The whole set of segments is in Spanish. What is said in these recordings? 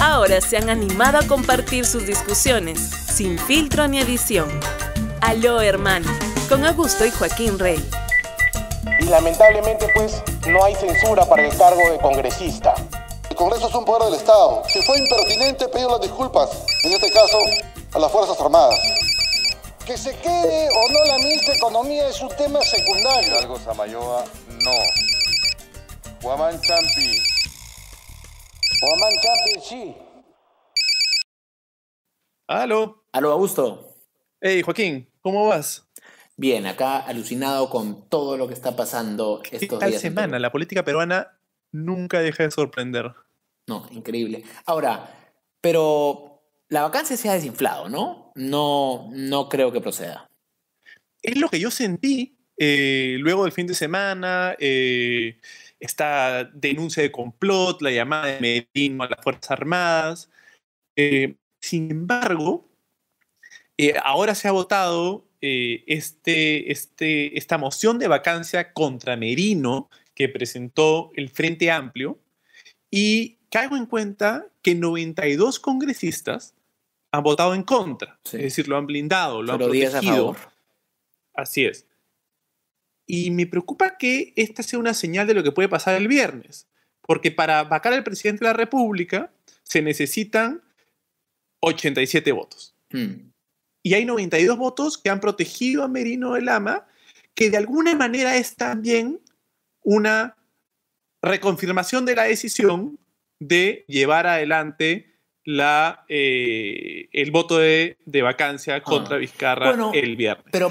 ahora se han animado a compartir sus discusiones, sin filtro ni edición. Aló, hermano, con Augusto y Joaquín Rey. Y lamentablemente, pues, no hay censura para el cargo de congresista. El Congreso es un poder del Estado. Si fue impertinente, pido las disculpas, en este caso, a las Fuerzas Armadas. Que se quede o no la ministra de Economía es un tema secundario. Algo Samayoa, no. Guamán Champi, Oman sí! Aló. Aló, Augusto. Hey, Joaquín, ¿cómo vas? Bien, acá alucinado con todo lo que está pasando estos días semana? La política peruana nunca deja de sorprender. No, increíble. Ahora, pero la vacancia se ha desinflado, ¿no? No, no creo que proceda. Es lo que yo sentí eh, luego del fin de semana. Eh, esta denuncia de complot, la llamada de Merino a las Fuerzas Armadas. Eh, sin embargo, eh, ahora se ha votado eh, este, este, esta moción de vacancia contra Merino que presentó el Frente Amplio y caigo en cuenta que 92 congresistas han votado en contra, es decir, lo han blindado, lo han protegido. Así es. Y me preocupa que esta sea una señal de lo que puede pasar el viernes, porque para vacar al presidente de la República se necesitan 87 votos. Hmm. Y hay 92 votos que han protegido a Merino de Lama, que de alguna manera es también una reconfirmación de la decisión de llevar adelante eh, el voto de, vacancia ah. contra Vizcarra el viernes. Pero,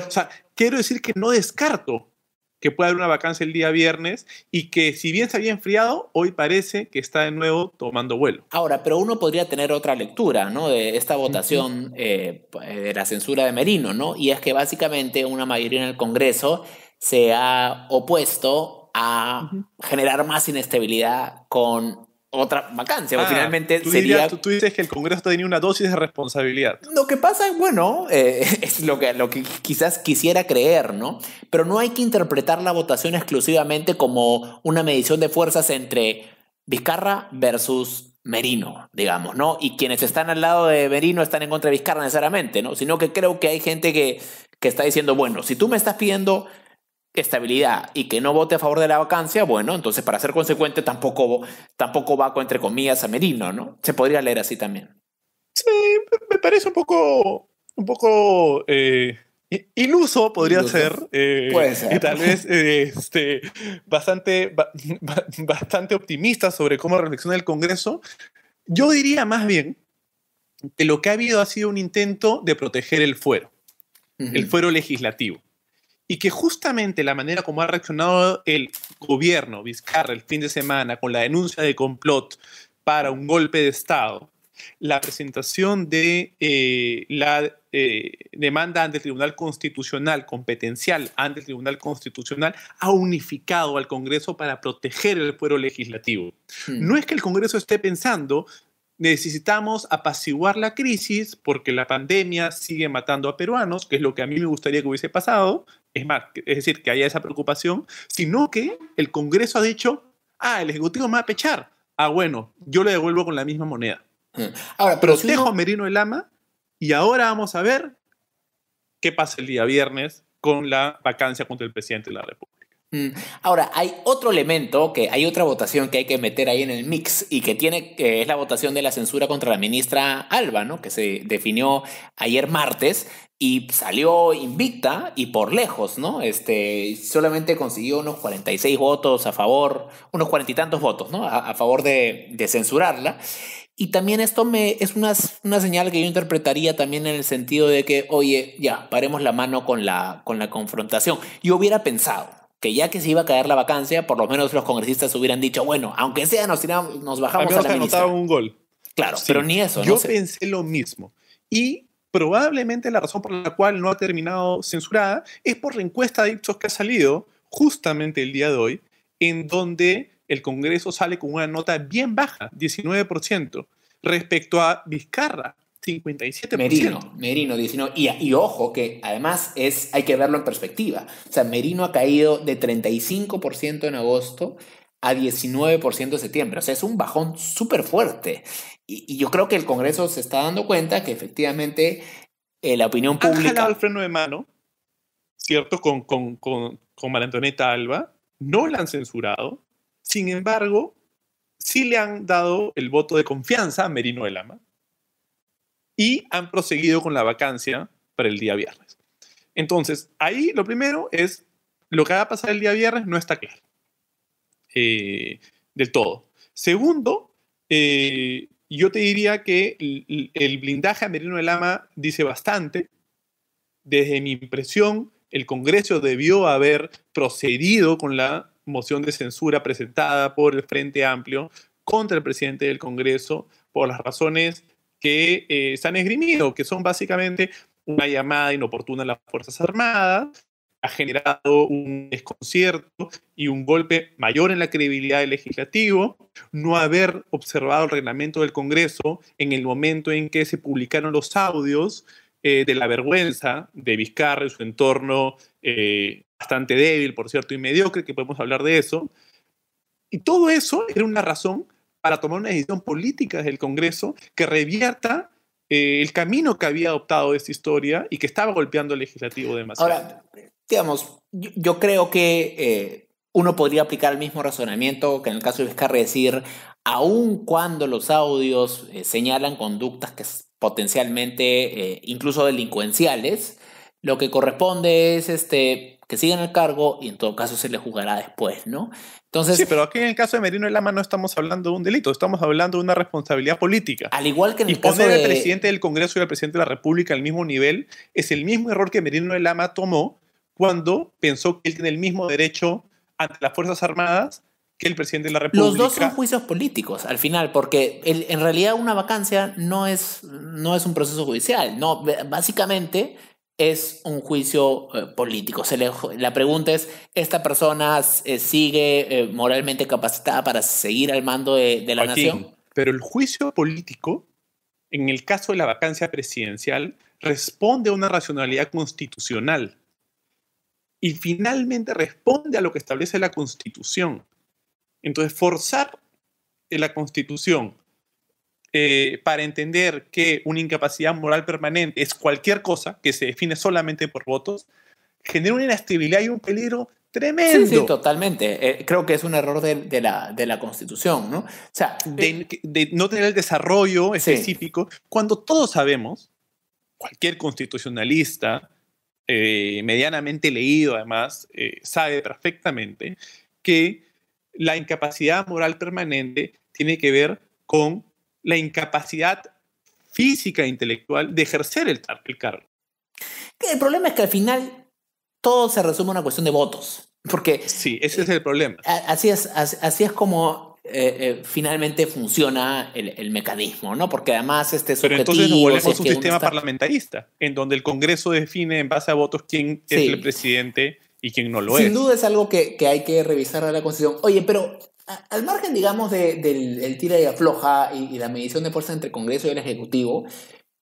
quiero decir que no descarto que puede haber una vacancia el día viernes y que si bien se había enfriado, hoy parece que está de nuevo tomando vuelo. Ahora, pero uno podría tener otra lectura, ¿no? De esta votación eh, de la censura de Merino, ¿no? Y es que básicamente una mayoría en el Congreso se ha opuesto a generar más inestabilidad con otra vacancia. Ah, finalmente sería. tú, dices que el Congreso tenía una dosis de responsabilidad. Lo que pasa, es, bueno, eh, es lo que, lo que quizás quisiera creer, ¿no? Pero no hay que interpretar la votación exclusivamente como una medición de fuerzas entre Vizcarra versus Merino, digamos, ¿no? Y quienes están al lado de Merino están en contra de Vizcarra necesariamente, ¿no? Sino que creo que hay gente que, que está diciendo, bueno, si tú me estás pidiendo estabilidad y que no vote a favor de la vacancia, bueno, entonces para ser consecuente tampoco, tampoco vaco entre comillas a Merino, ¿no? Se podría leer así también. Sí, me parece un poco, un poco eh, iluso, podría ser. Eh, Puede ser. Y tal vez eh, este, bastante, bastante optimista sobre cómo reflexiona el Congreso. Yo diría más bien que lo que ha habido ha sido un intento de proteger el fuero, el fuero legislativo y que justamente la manera como ha reaccionado el gobierno, Vizcarra, el fin de semana, con la denuncia de complot para un golpe de Estado, la presentación de eh, la eh, demanda ante el Tribunal Constitucional competencial, ante el Tribunal Constitucional, ha unificado al Congreso para proteger el fuero legislativo. Hmm. No es que el Congreso esté pensando necesitamos apaciguar la crisis porque la pandemia sigue matando a peruanos, que es lo que a mí me gustaría que hubiese pasado, es más, es decir, que haya esa preocupación, sino que el Congreso ha dicho, ah, el Ejecutivo me va a pechar, ah, bueno, yo le devuelvo con la misma moneda. Mm. Ahora, pero a Merino el Ama y ahora vamos a ver qué pasa el día viernes con la vacancia contra el presidente de la República. Mm. Ahora, hay otro elemento, que hay otra votación que hay que meter ahí en el mix y que tiene, que es la votación de la censura contra la ministra Alba, ¿no? Que se definió ayer martes y salió invicta y por lejos, ¿no? Este, solamente consiguió unos 46 votos a favor, unos cuarenta y tantos votos, ¿no? A, favor de, censurarla. Y también esto me, es una, una señal que yo interpretaría también en el sentido de que, oye, ya, paremos la mano con la, con la confrontación. Yo hubiera pensado, que ya que se iba a caer la vacancia, por lo menos los congresistas hubieran dicho, bueno, aunque sea, nos, tiramos, nos bajamos a, la ministra. un gol. Claro, pero ni eso. Yo no pensé lo mismo. Y probablemente la razón por la cual no ha terminado censurada es por la encuesta de Ipsos que ha salido justamente el día de hoy, en donde el Congreso sale con una nota bien baja, 19%, respecto a Vizcarra, 57%. Merino, Merino 19. Y, ojo que además es, hay que verlo en perspectiva. O sea, Merino ha caído de 35% en agosto a 19% en septiembre. O sea, es un bajón súper fuerte. Y, yo creo que el Congreso se está dando cuenta que efectivamente eh, la opinión pública... Han de mano, ¿cierto? Con, con, con, con Marantoneta Alba. No la han censurado. Sin embargo, sí le han dado el voto de confianza a Merino de Lama y han proseguido con la vacancia para el día viernes. Entonces, ahí lo primero es, lo que va a pasar el día viernes no está claro eh, del todo. Segundo, eh, yo te diría que el, blindaje a Merino de dice bastante. Desde mi impresión, el Congreso debió haber procedido con la moción de censura presentada por el Frente Amplio contra el presidente del Congreso por las razones que eh, se han esgrimido, que son básicamente una llamada inoportuna a las Fuerzas Armadas, ha generado un desconcierto y un golpe mayor en la credibilidad del legislativo, no haber observado el reglamento del Congreso en el momento en que se publicaron los audios eh, de la vergüenza de Vizcarra y su entorno eh, bastante débil, por cierto, y mediocre, que podemos hablar de eso. Y todo eso era una razón para tomar una decisión política del Congreso que revierta eh, el camino que había adoptado esta historia y que estaba golpeando el legislativo demasiado. Ahora, digamos, yo, creo que eh, uno podría aplicar el mismo razonamiento que en el caso de Vizcarra decir, aun cuando los audios eh, señalan conductas que potencialmente incluso delincuenciales, lo que corresponde es este que sigan en el cargo y en todo caso se le jugará después, ¿no? Entonces, sí, pero aquí en el caso de Merino y Lama no estamos hablando de un delito, estamos hablando de una responsabilidad política. Al igual que en el caso presidente del Congreso y al presidente de la República al mismo nivel es el mismo error que Merino Elama Lama tomó cuando pensó que él tiene el mismo derecho ante las Fuerzas Armadas que el presidente de la República. Los dos son juicios políticos al final, porque en realidad una vacancia no es, no es un proceso judicial. No, básicamente es un juicio eh, político. Se la pregunta es, ¿esta persona eh, sigue eh, moralmente capacitada para seguir al mando de, la nación? Pero el juicio político, en el caso de la vacancia presidencial, responde a una racionalidad constitucional y finalmente responde a lo que establece la constitución. Entonces, forzar la constitución eh, para entender que una incapacidad moral permanente es cualquier cosa que se define solamente por votos, genera una inestabilidad y un peligro tremendo. Sí, sí totalmente. Eh, creo que es un error de, de, la, de la Constitución, ¿no? O sea, de, eh, no tener el desarrollo específico, cuando todos sabemos, cualquier constitucionalista, medianamente leído además, sabe perfectamente que la incapacidad moral permanente tiene que ver con la incapacidad física e intelectual de ejercer el, cargo. El problema es que al final todo se resume a una cuestión de votos. Porque. Sí, ese es el problema. Así es, así es como eh, eh, finalmente funciona el, mecanismo, ¿no? Porque además este es un sistema parlamentarista, en donde el Congreso define en base a votos quién es el presidente y quién no lo es. Sin duda es algo que, que, hay que revisar a la Constitución. Oye, pero al margen, digamos, del tira y afloja y, la medición de fuerza entre Congreso y el Ejecutivo,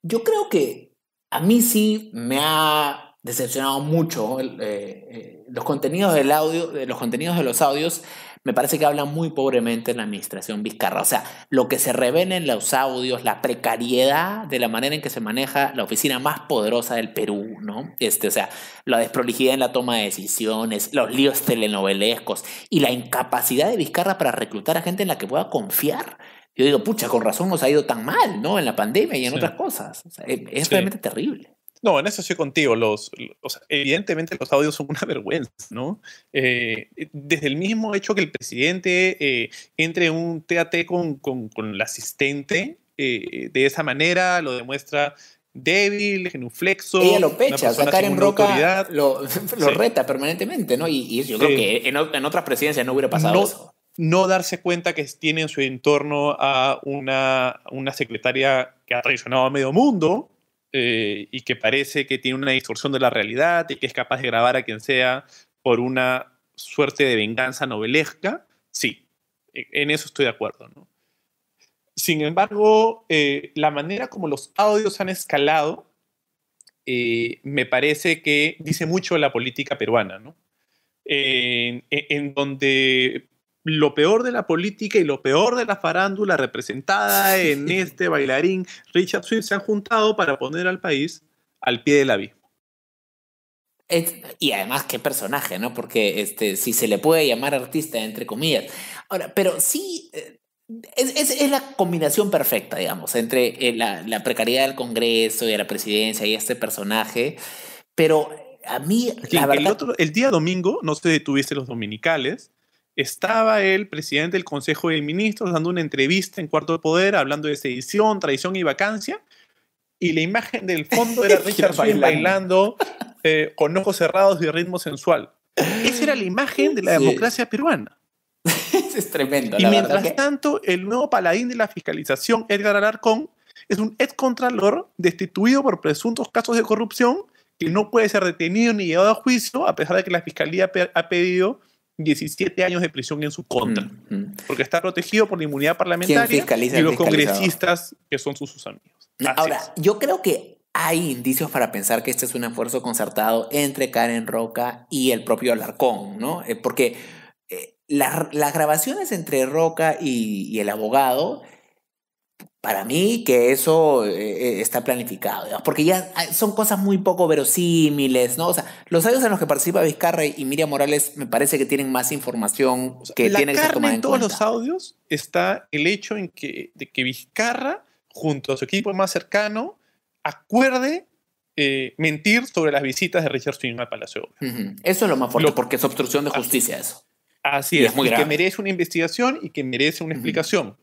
yo creo que a mí sí me ha decepcionado mucho eh, eh, los contenidos del audio, eh, los contenidos de los audios me parece que habla muy pobremente en la administración Vizcarra. O sea, lo que se revela en los audios, la precariedad de la manera en que se maneja la oficina más poderosa del Perú, ¿no? Este, o sea, la desprolijidad en la toma de decisiones, los líos telenovelescos y la incapacidad de Vizcarra para reclutar a gente en la que pueda confiar. Yo digo, pucha, con razón nos ha ido tan mal, ¿no? En la pandemia y en otras cosas. es, realmente terrible. No, en eso estoy contigo. Los, evidentemente los audios son una vergüenza, ¿no? Eh, eh, desde el mismo hecho que el presidente eh, entre en un TAT con, con, el asistente, de esa manera lo demuestra débil, genuflexo. Ella lo pecha, saca en Roca lo, reta permanentemente, ¿no? Y, yo creo que en, otras presidencias no hubiera pasado eso. No darse cuenta que tiene en su entorno a una, una secretaria que ha traicionado a medio mundo, eh, y que parece que tiene una distorsión de la realidad y que es capaz de grabar a quien sea por una suerte de venganza novelesca, sí, e-, en eso estoy de acuerdo. ¿no? Sin embargo, eh, la manera como los audios han escalado eh, me parece que dice mucho de la política peruana, ¿no? en e-, donde lo peor de la política y lo peor de la farándula representada en este bailarín Richard Swift se han juntado para poner al país al pie del la vida. y además, qué personaje, ¿no? Porque este, si se le puede llamar artista, entre comillas. Ahora, pero sí, eh, es, la combinación perfecta, digamos, entre eh, la, precariedad del Congreso y la presidencia y este personaje. Pero a mí, el, el día domingo, no sé si tuviste los dominicales, estaba el presidente del Consejo de Ministros dando una entrevista en Cuarto de Poder hablando de sedición, traición y vacancia. Y la imagen del fondo era Richard Swing bailando, eh, con ojos cerrados y ritmo sensual. Esa era la imagen de la democracia peruana. es tremendo. Y mientras tanto, el nuevo paladín de la fiscalización, Edgar Alarcón, es un excontralor destituido por presuntos casos de corrupción que no puede ser detenido ni llevado a juicio, a pesar de que la fiscalía ha pedido 17 años de prisión en su contra, mm, mm. porque está protegido por la inmunidad parlamentaria y los congresistas que son sus, amigos. Ahora, yo creo que hay indicios para pensar que este es un esfuerzo concertado entre Karen Roca y el propio Alarcón, ¿no? Eh, porque eh, las, grabaciones entre Roca y el abogado para mí que eso eh, eh, está planificado, porque ya ah, son cosas muy poco verosímiles, ¿no? O sea, los audios en los que participa Vizcarra y Miriam Morales me parece que tienen más información que tienen tiene que ser en, en todos los audios está el hecho en que, de que Vizcarra, junto a su equipo más cercano, acuerde eh, mentir sobre las visitas de Richard Swing al Palacio Eso es lo más fuerte, porque es obstrucción de ah, justicia eso. Así es, que merece una investigación y que merece una explicación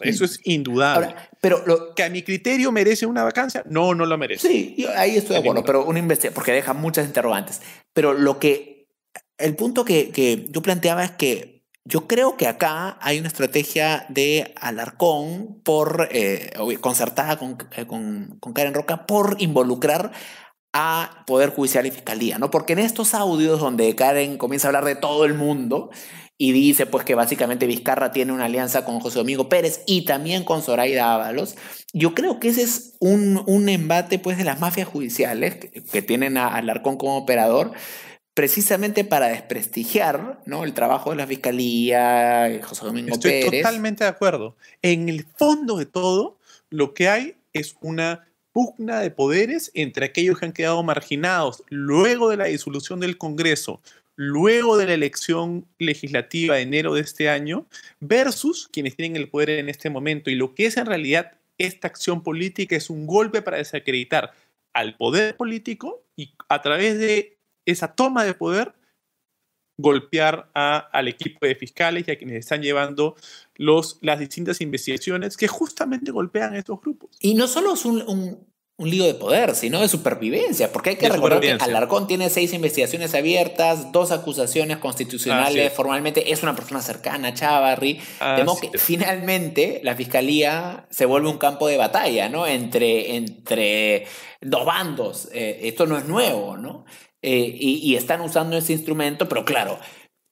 eso es indudable. pero lo, que a mi criterio merece una vacancia, no, no la merece. Sí, ahí estoy de pero una investigación, porque deja muchas interrogantes. Pero lo que, el punto que, que yo planteaba es que yo creo que acá hay una estrategia de Alarcón por, eh, concertada eh, con, con, Karen Roca por involucrar a Poder Judicial y Fiscalía, ¿no? Porque en estos audios donde Karen comienza a hablar de todo el mundo y dice pues que básicamente Vizcarra tiene una alianza con José Domingo Pérez y también con Zoraida Ábalos, yo creo que ese es un, embate pues de las mafias judiciales que, tienen a Alarcón como operador, precisamente para desprestigiar ¿no? el trabajo de la Fiscalía, eh, José Domingo Pérez. Estoy totalmente de acuerdo. En el fondo de todo, lo que hay es una pugna de poderes entre aquellos que han quedado marginados luego de la disolución del Congreso, luego de la elección legislativa de enero de este año, versus quienes tienen el poder en este momento. Y lo que es en realidad esta acción política es un golpe para desacreditar al poder político y a través de esa toma de poder golpear al equipo de fiscales y a quienes están llevando los, las distintas investigaciones que justamente golpean a estos grupos. Y no solo es un, lío de poder, sino de supervivencia, porque hay que recordar que Alarcón tiene seis investigaciones abiertas, dos acusaciones constitucionales, formalmente es una persona cercana a Chavarri. que finalmente la fiscalía se vuelve un campo de batalla, ¿no? Entre, entre dos bandos. Eh, esto no es nuevo, ¿no? Eh, y, están usando ese instrumento, pero claro,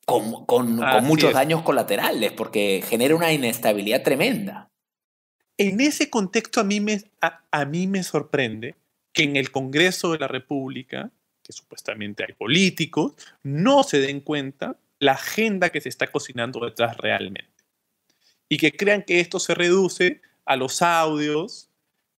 con, muchos daños colaterales, porque genera una inestabilidad tremenda. En ese contexto a mí, me, mí me sorprende que en el Congreso de la República, que supuestamente hay políticos, no se den cuenta la agenda que se está cocinando detrás realmente. Y que crean que esto se reduce a los audios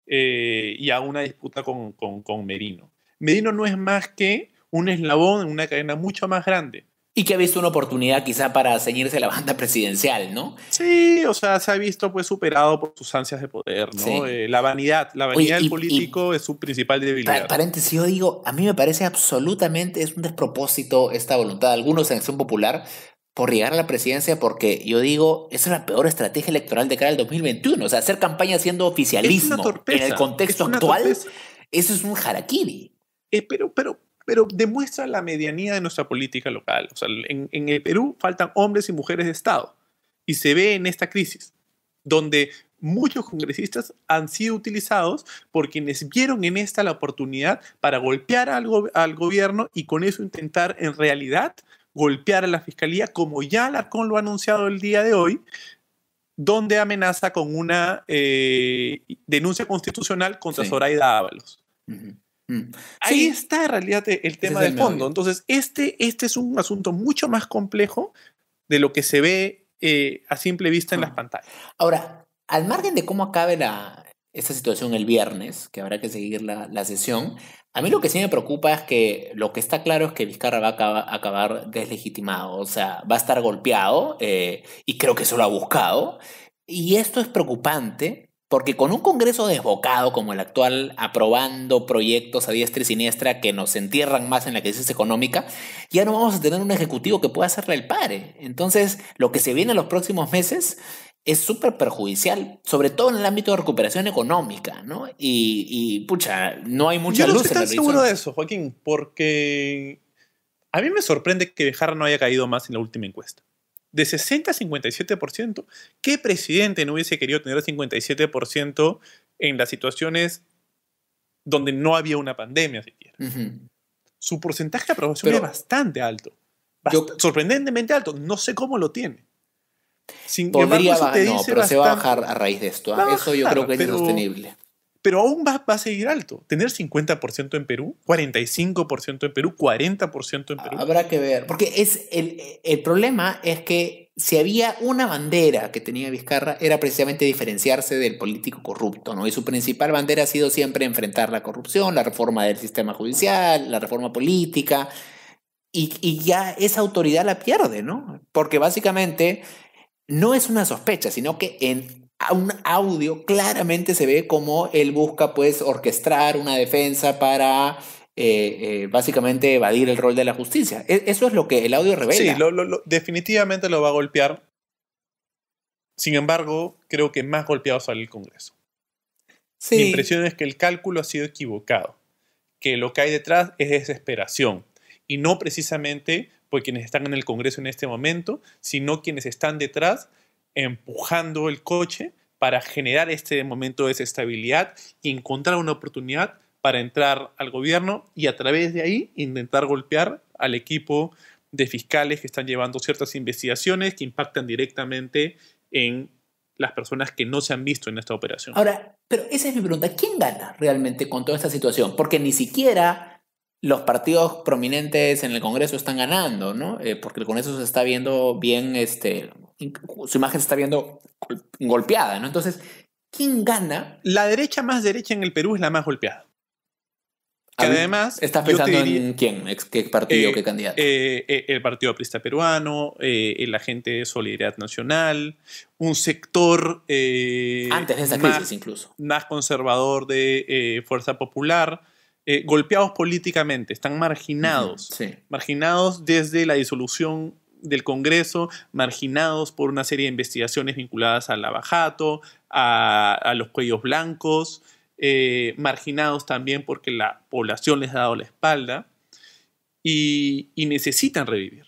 eh, y a una disputa con, con, Merino. Merino no es más que un eslabón en una cadena mucho más grande. Y que ha visto una oportunidad quizá para ceñirse a la banda presidencial, ¿no? Sí, o sea, se ha visto pues superado por sus ansias de poder, ¿no? Eh, la vanidad, la vanidad del político es su principal debilidad. paréntesis, yo digo, a mí me parece absolutamente, es un despropósito esta voluntad de algunos en Acción Popular por llegar a la presidencia porque yo digo, esa es la peor estrategia electoral de cara al 2021, o sea, hacer campaña siendo oficialismo en el contexto actual, eso es un harakiri. Eh, pero, pero, pero demuestra la medianía de nuestra política local. O sea, en, el Perú faltan hombres y mujeres de Estado y se ve en esta crisis, donde muchos congresistas han sido utilizados por quienes vieron en esta la oportunidad para golpear al, gobierno y con eso intentar en realidad golpear a la fiscalía, como ya Alarcón lo ha anunciado el día de hoy, donde amenaza con una eh, denuncia constitucional contra sí. Zoraida Ábalos. Mm. Ahí está en realidad e, el tema del fondo. Entonces, este, este es un asunto mucho más complejo de lo que se ve eh, a simple vista en las pantallas. Ahora, al margen de cómo acabe esta situación el viernes, que habrá que seguir la, sesión, a mí lo que sí me preocupa es que lo que está claro es que Vizcarra va a acabar deslegitimado, o sea, va a estar golpeado eh, y creo que eso lo ha buscado. Y esto es preocupante porque con un Congreso desbocado como el actual, aprobando proyectos a diestra y siniestra que nos entierran más en la crisis económica, ya no vamos a tener un ejecutivo que pueda hacerle el padre. Entonces, lo que se viene en los próximos meses es súper perjudicial, sobre todo en el ámbito de recuperación económica, ¿no? Y, pucha, no hay mucha luz. Yo no estoy tan seguro de eso, Joaquín, porque a mí me sorprende que Bejarra no haya caído más en la última encuesta de 60 a 57%. ¿Qué presidente no hubiese querido tener el 57% en las situaciones donde no había una pandemia siquiera? Su porcentaje de aprobación es bastante alto. sorprendentemente alto. No sé cómo lo tiene. Sin podría no, pero se va a bajar a raíz de esto. Ah, eso yo creo que es insostenible pero aún va, a seguir alto. Tener 50% en Perú, 45% en Perú, 40% en Perú. Habrá que ver, porque es el, problema es que si había una bandera que tenía Vizcarra era precisamente diferenciarse del político corrupto, ¿no? Y su principal bandera ha sido siempre enfrentar la corrupción, la reforma del sistema judicial, la reforma política, y, y ya esa autoridad la pierde, ¿no? Porque básicamente no es una sospecha, sino que en un audio claramente se ve como él busca pues orquestar una defensa para eh, eh, básicamente evadir el rol de la justicia. E-, eso es lo que el audio revela. Sí, definitivamente lo va a golpear. Sin embargo, creo que más golpeado sale el Congreso. Mi impresión es que el cálculo ha sido equivocado, que lo que hay detrás es desesperación y no precisamente por quienes están en el Congreso en este momento, sino quienes están detrás empujando el coche para generar este momento de desestabilidad y encontrar una oportunidad para entrar al gobierno y a través de ahí intentar golpear al equipo de fiscales que están llevando ciertas investigaciones que impactan directamente en las personas que no se han visto en esta operación. Ahora, pero esa es mi pregunta, ¿quién gana realmente con toda esta situación? Porque ni siquiera los partidos prominentes en el Congreso están ganando, ¿no? Eh, porque el Congreso se está viendo bien, este, su imagen se está viendo golpeada, ¿no? Entonces, ¿quién gana? La derecha más derecha en el Perú es la más golpeada. además. ¿Estás pensando en quién? ¿Qué partido? Eh, ¿Qué candidato? Eh, eh, el Partido Aprista Peruano, el agente de Solidaridad Nacional, un sector. Antes de esa crisis, incluso. Más conservador de Fuerza Popular. golpeados políticamente, están marginados. Marginados desde la disolución del Congreso, marginados por una serie de investigaciones vinculadas al abajato, a, a los cuellos blancos, eh, marginados también porque la población les ha dado la espalda y, necesitan revivir.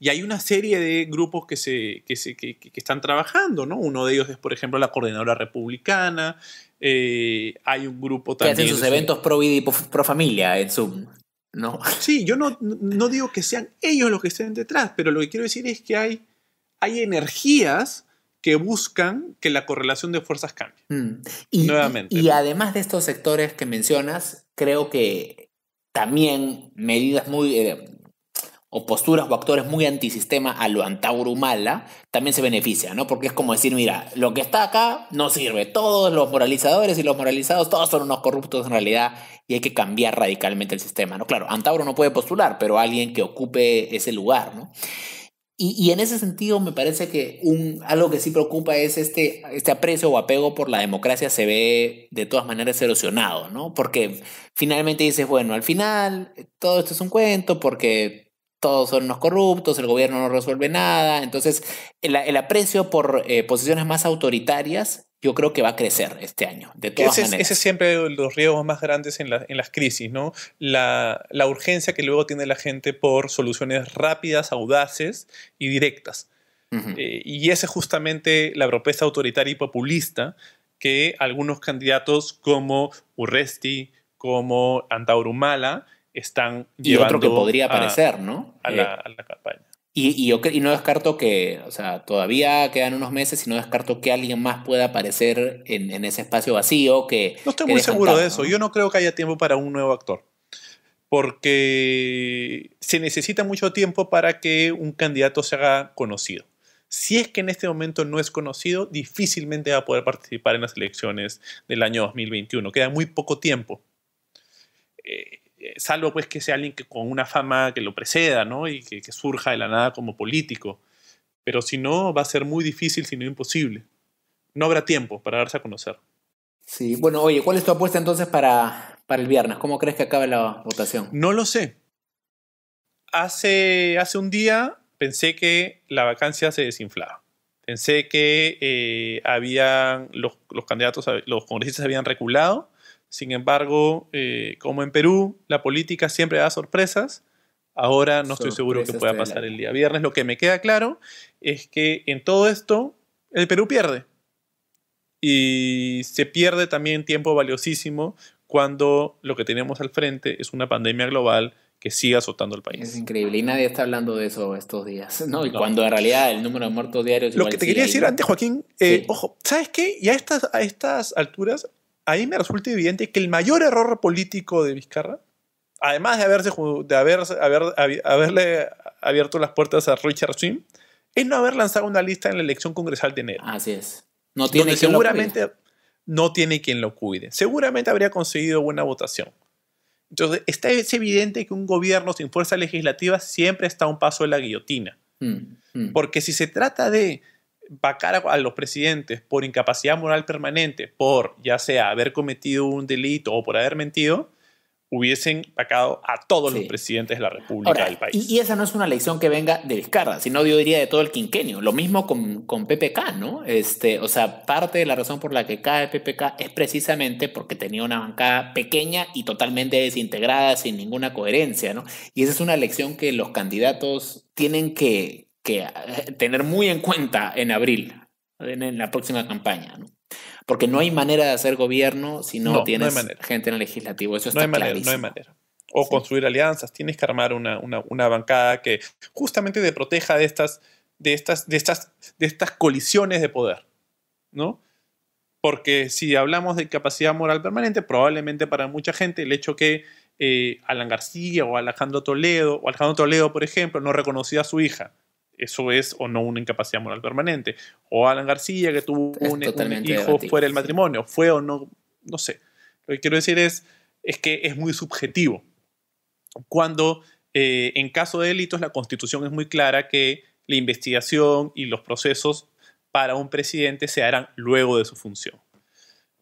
Y hay una serie de grupos que, se, se, están trabajando, ¿no? Uno de ellos es, por ejemplo, la Coordinadora Republicana. Eh, hay un grupo también. Que hacen sus eventos pro vida y pro familia en Zoom. No. Sí, yo no, no digo que sean ellos los que estén detrás, pero lo que quiero decir es que hay, hay energías que buscan que la correlación de fuerzas cambie. Mm. Y, Nuevamente. Y, además de estos sectores que mencionas, creo que también medidas muy, eh, o posturas o actores muy antisistema a lo Antauro mala, también se beneficia, ¿no? Porque es como decir, mira, lo que está acá no sirve. Todos los moralizadores y los moralizados, todos son unos corruptos en realidad y hay que cambiar radicalmente el sistema, ¿no? Claro, Antauro no puede postular, pero alguien que ocupe ese lugar, ¿no? Y, en ese sentido me parece que un, algo que sí preocupa es este, este aprecio o apego por la democracia se ve de todas maneras erosionado, ¿no? Porque finalmente dices, bueno, al final todo esto es un cuento porque todos son unos corruptos, el gobierno no resuelve nada. Entonces, el, aprecio por eh, posiciones más autoritarias yo creo que va a crecer este año, ese, maneras. Ese es siempre los riesgos más grandes en, las crisis, ¿no? La, urgencia que luego tiene la gente por soluciones rápidas, audaces y directas. Eh, y esa es justamente la propuesta autoritaria y populista que algunos candidatos como Urresti, como Antaurumala, están y otro que podría aparecer, ¿no? Eh, a la, campaña. Y, y, yo, no descarto que, o sea, todavía quedan unos meses y no descarto que alguien más pueda aparecer en, ese espacio vacío que... No estoy muy seguro de eso. Yo no creo que haya tiempo para un nuevo actor. Porque se necesita mucho tiempo para que un candidato se haga conocido. Si es que en este momento no es conocido, difícilmente va a poder participar en las elecciones del año 2021. Queda muy poco tiempo. Eh, eh, salvo pues que sea alguien que con una fama que lo preceda, ¿no? Y que, surja de la nada como político. Pero si no, va a ser muy difícil, si no imposible. No habrá tiempo para darse a conocer. Sí, bueno, oye, ¿cuál es tu apuesta entonces para, para el viernes? ¿Cómo crees que acabe la votación? No lo sé. Hace, hace un día pensé que la vacancia se desinflaba. Pensé que eh, habían, los, los candidatos, los congresistas habían reculado sin embargo, eh, como en Perú, la política siempre da sorpresas. Ahora no estoy seguro que pueda pasar el día viernes. Lo que me queda claro es que en todo esto el Perú pierde. Y se pierde también tiempo valiosísimo cuando lo que tenemos al frente es una pandemia global que sigue azotando al país. Es increíble y nadie está hablando de eso estos días, ¿no? Y cuando en realidad el número de muertos diarios... Lo que te quería decir antes, Joaquín, eh, ojo, ¿sabes qué? Y estas, a estas alturas ahí me resulta evidente que el mayor error político de Vizcarra, además de, haberse, de haber, haberle abierto las puertas a Richard Swim, es no haber lanzado una lista en la elección congresal de enero. Así es. No tiene quien seguramente lo cuide. no tiene quien lo cuide. Seguramente habría conseguido buena votación. Entonces, está, es evidente que un gobierno sin fuerza legislativa siempre está a un paso de la guillotina. Mm, mm. Porque si se trata de vacar a, los presidentes por incapacidad moral permanente, por ya sea haber cometido un delito o por haber mentido, hubiesen vacado a todos los presidentes de la República del país. Y, esa no es una lección que venga de Vizcarra, sino yo diría de todo el quinquenio. Lo mismo con, con PPK, ¿no? Este, o sea, parte de la razón por la que cae PPK es precisamente porque tenía una bancada pequeña y totalmente desintegrada, sin ninguna coherencia, ¿no? Y esa es una lección que los candidatos tienen que, eh, tener muy en cuenta en abril, en, la próxima campaña. Porque no hay manera de hacer gobierno si no, tienes gente en el legislativo. Eso está no hay manera, O construir alianzas. Tienes que armar una, una, bancada que justamente te proteja de estas, de estas, de estas, de estas colisiones de poder. ¿No? Porque si hablamos de capacidad moral permanente, probablemente para mucha gente el hecho que eh, Alan García o Alejandro Toledo, o Alejandro Toledo, por ejemplo, no reconocía a su hija, eso es o no una incapacidad moral permanente. O Alan García, que tuvo un, hijo fuera del matrimonio, fue o no, no sé. Lo que quiero decir es, es que es muy subjetivo. Cuando eh, en caso de delitos la constitución es muy clara que la investigación y los procesos para un presidente se harán luego de su función,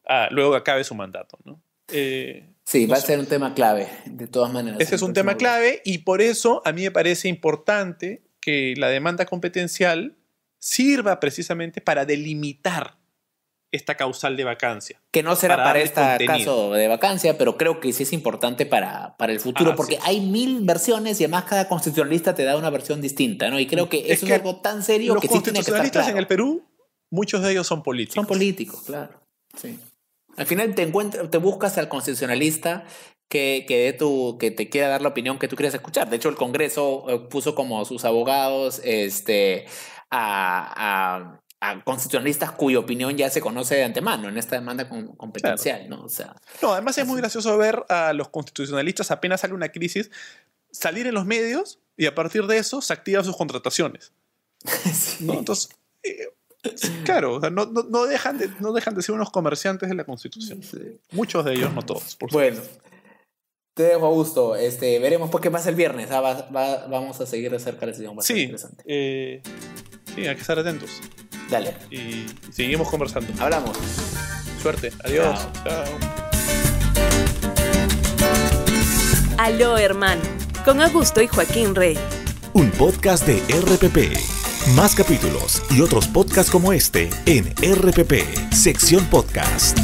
ah, luego que acabe su mandato. ¿no? Eh, sí, va a ser un tema clave, de todas maneras. Ese es un tema clave y por eso a mí me parece importante que la demanda competencial sirva precisamente para delimitar esta causal de vacancia. Que no será para, este caso de vacancia, pero creo que sí es importante para, para el futuro, porque hay mil versiones y además cada constitucionalista te da una versión distinta, ¿no? Y creo mm, que es, algo tan serio que sí tiene que en el Perú, muchos de ellos son políticos. Son políticos, claro. Sí. Al final te, encuentras, te buscas al constitucionalista que, tu, que te quiera dar la opinión que tú quieras escuchar. De hecho, el Congreso eh, puso como sus abogados este, a, constitucionalistas cuya opinión ya se conoce de antemano en esta demanda competencial. ¿no? además es muy gracioso ver a los constitucionalistas apenas sale una crisis salir en los medios y a partir de eso se activan sus contrataciones. Entonces, eh, Claro, no, dejan de, no dejan de ser unos comerciantes de la Constitución. Muchos de ellos, no todos. Por bueno, supuesto. Te dejo a gusto. Este, veremos porque qué pasa el viernes. Ah, vamos a seguir de de la sesión. sí, interesante. Eh, sí, hay que estar atentos. Dale. Y seguimos conversando. Hablamos. Suerte. Adiós. Chao. Chao. Aló, hermano. Con Augusto y Joaquín Rey. Un podcast de RPP. Más capítulos y otros podcasts como este en RPP, sección podcast.